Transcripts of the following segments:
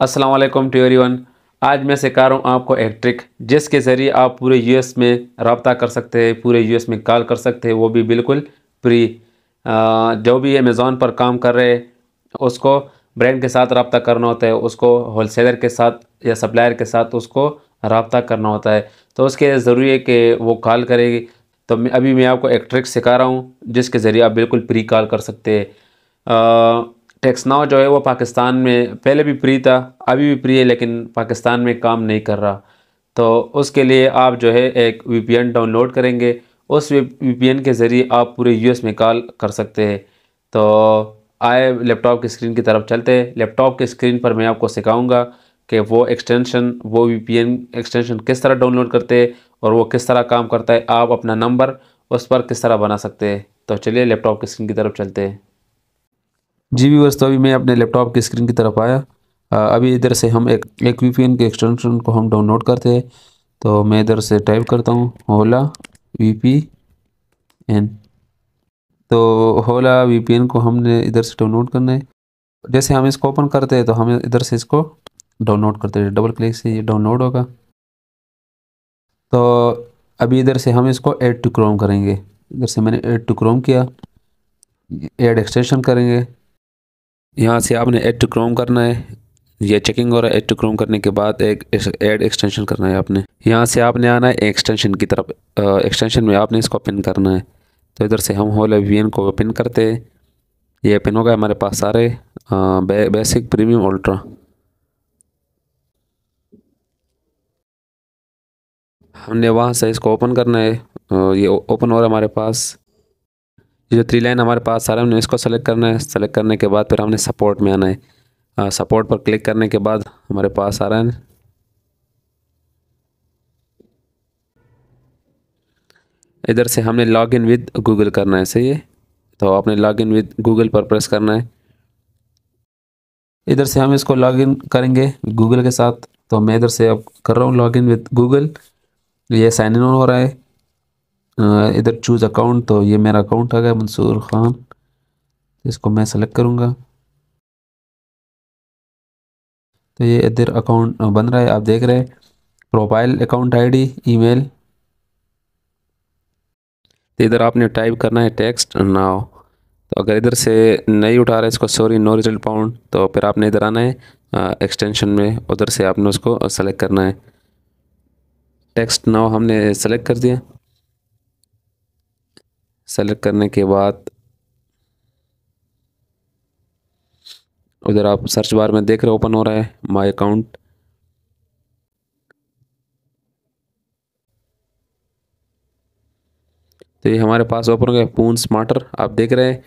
अस्सलाम वालेकुम to everyone आज मैं सिखा रहा हूँ आपको एक ट्रिक जिसके ज़रिए आप पूरे यूएस में रबता कर सकते हैं पूरे यूएस में कॉल कर सकते हैं वो भी बिल्कुल फ्री जो भी अमेज़ोन पर काम कर रहे हैं उसको ब्रांड के साथ रबता करना होता है उसको होलसेलर के साथ या सप्लायर के साथ उसको रबता करना होता है तो उसके लिए ज़रूरी है कि वो कॉल करेगी तो अभी मैं आपको एक ट्रिक सिखा रहा हूँ जिसके ज़रिए आप बिल्कुल फ्री कॉल कर सकते हैं टेक्सनाव जो है वो पाकिस्तान में पहले भी फ्री था अभी भी फ्री है लेकिन पाकिस्तान में काम नहीं कर रहा तो उसके लिए आप जो है एक वी डाउनलोड करेंगे उस वी के ज़रिए आप पूरे यू में कॉल कर सकते हैं तो आए लैपटॉप की स्क्रीन की तरफ चलते हैं लैपटॉप की स्क्रीन पर मैं आपको सिखाऊंगा कि वो एक्सटेंशन वो वीपीएन एक्सटेंशन किस तरह डाउनलोड करते हैं और वो किस तरह काम करता है आप अपना नंबर उस पर किस तरह बना सकते हैं तो चलिए लैपटॉप की स्क्रीन की तरफ चलते हैं जी वी तो अभी मैं अपने लैपटॉप की स्क्रीन की तरफ आया अभी इधर से हम एक एक वी के एक्सटेंशन को हम डाउनलोड करते हैं तो मैं इधर से टाइप करता हूँ होला वी पी एन तो होला वी पी एन को हमने इधर से डाउनलोड करना है जैसे हम इसको ओपन करते हैं तो हम इधर से इसको डाउनलोड करते हैं डबल क्लिक से ये डाउनलोड होगा तो अभी इधर से हम इसको ऐड टू क्रोम करेंगे इधर से मैंने ऐड टू क्रोम किया ऐड एक्सटेंशन करेंगे यहाँ से आपने एड टू क्रोम करना है ये चेकिंग हो रहा है एड टू क्रोम करने के बाद एक एड एक्सटेंशन करना है आपने यहाँ से आपने आना है एक्सटेंशन की तरफ एक्सटेंशन में आपने इसको पिन करना है तो इधर से हम होल वी को पिन करते हैं ये पिन होगा हमारे पास सारे बे, बेसिक प्रीमियम अल्ट्रा हमने वहाँ से इसको ओपन करना है ये ओपन हो रहा है हमारे पास जो थ्री लाइन हमारे पास आ रहा है हमने इसको सेलेक्ट करना है सेलेक्ट करने के बाद फिर हमने सपोर्ट में आना है आ, सपोर्ट पर क्लिक करने के बाद हमारे पास आ रहा है इधर से हमने लॉग इन विद गूगल करना है सही है तो आपने लॉग इन विद गूगल पर प्रेस करना है इधर से हम इसको लॉग इन करेंगे गूगल के साथ तो मैं इधर से अब कर रहा हूँ लॉग इन विद गूगल ये साइन इन हो रहा है इधर चूज़ अकाउंट तो ये मेरा अकाउंट आ गया मंसूर ख़ान इसको मैं सेलेक्ट करूँगा तो ये इधर अकाउंट बन रहा है आप देख रहे हैं प्रोफाइल अकाउंट आईडी ईमेल तो इधर आपने टाइप करना है टेक्स्ट नाव तो अगर इधर से नहीं उठा रहा है इसको सॉरी नो रिजल्ट पाउंड तो फिर आपने इधर आना है एक्सटेंशन में उधर से आपने उसको सेलेक्ट करना है टेक्स्ट नाव हमने सेलेक्ट कर दिया सेलेक्ट करने के बाद उधर आप सर्च बार में देख रहे ओपन हो रहा है माय अकाउंट तो ये हमारे पास ओपन हो गया पून स्मार्टर आप देख रहे हैं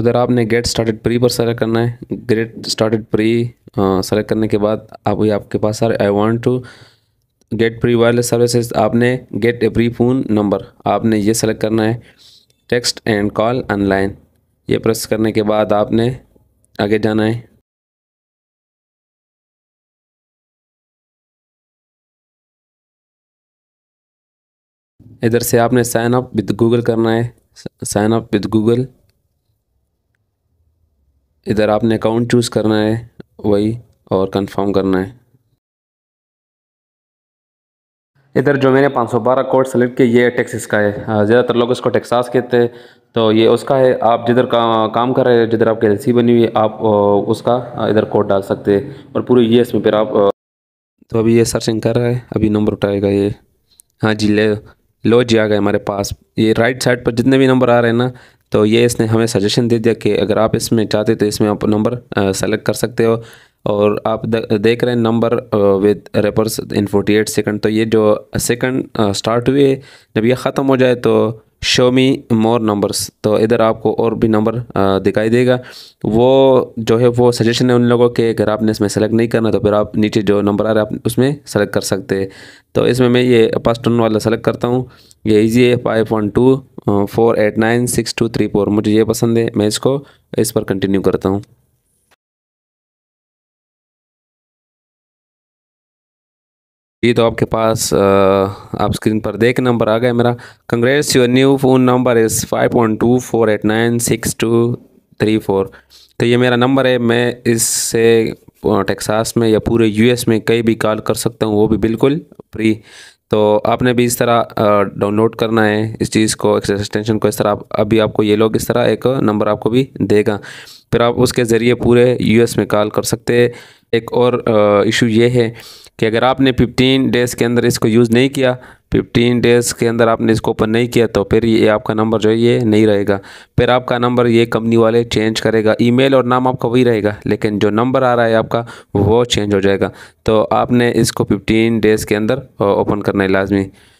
उधर आपने गेट स्टार्टेड प्री पर सेलेक्ट करना है गेट स्टार्टेड प्री सेलेक्ट करने के बाद अभी आप आपके पास sir I want to get free wireless services आपने get a free phone number आपने ये सेलेक्ट करना है टेक्स्ट एंड कॉल ऑनलाइन ये प्रेस करने के बाद आपने आगे जाना है इधर से आपने साइन अप विद गूगल करना है साइन अप विद गूगल इधर आपने अकाउंट चूज़ करना है वही और कंफर्म करना है इधर जो मैंने 512 कोड सेलेक्ट किया ये टेक्सिस का है ज़्यादातर लोग इसको टेक्सास कहते हैं तो ये उसका है आप जिधर का काम कर रहे हैं जिधर आपकी सी बनी हुई है आप उसका इधर कोड डाल सकते हैं और पूरे यूएस में फिर आप तो अभी ये सर्चिंग कर रहा है अभी नंबर उठाएगा ये हाँ जी ले लो जी आ गए हमारे पास ये राइट साइड पर जितने भी नंबर आ रहे हैं ना तो ये इसने हमें सजेशन दे दिया कि अगर आप इसमें चाहते तो इसमें आप नंबर सेलेक्ट कर सकते हो और आप देख रहे हैं नंबर विद रेपर्स इन 48 सेकंड तो ये जो सेकंड स्टार्ट हुए जब ये ख़त्म हो जाए तो शो मी मोर नंबर्स तो इधर आपको और भी नंबर दिखाई देगा वो जो है वो सजेशन है उन लोगों के अगर आपने इसमें सेलेक्ट नहीं करना तो फिर आप नीचे जो नंबर आ रहा है आप उसमें सेलेक्ट कर सकते हैं तो इसमें मैं ये पास टन वाला सेलेक्ट करता हूँ ये इजी है five one two four eight nine six two three four मुझे ये पसंद है मैं इसको इस पर कंटिन्यू करता हूँ ये तो आपके पास आप स्क्रीन पर देख नंबर आ गया मेरा congrats your new phone number is five point two four eight nine six two three four तो ये मेरा नंबर है मैं इससे टेक्सास में या पूरे यूएस में कहीं भी कॉल कर सकता हूँ वो भी बिल्कुल फ्री तो आपने भी इस तरह डाउनलोड करना है इस चीज़ को एक्सटेंशन को इस तरह आप अभी आपको ये लोग इस तरह एक नंबर आपको भी देगा फिर आप उसके ज़रिए पूरे यूएस में कॉल कर सकते हैं एक और इशू ये है कि अगर आपने फिफ्टीन डेज़ के अंदर इसको यूज़ नहीं किया फिफ्टीन डेज़ के अंदर आपने इसको ओपन नहीं किया तो फिर ये आपका नंबर जो है ये नहीं रहेगा फिर आपका नंबर ये कंपनी वाले चेंज करेगा ईमेल और नाम आपका वही रहेगा लेकिन जो नंबर आ रहा है आपका वो चेंज हो जाएगा तो आपने इसको फिफ्टीन डेज़ के अंदर ओपन करना है लाजमी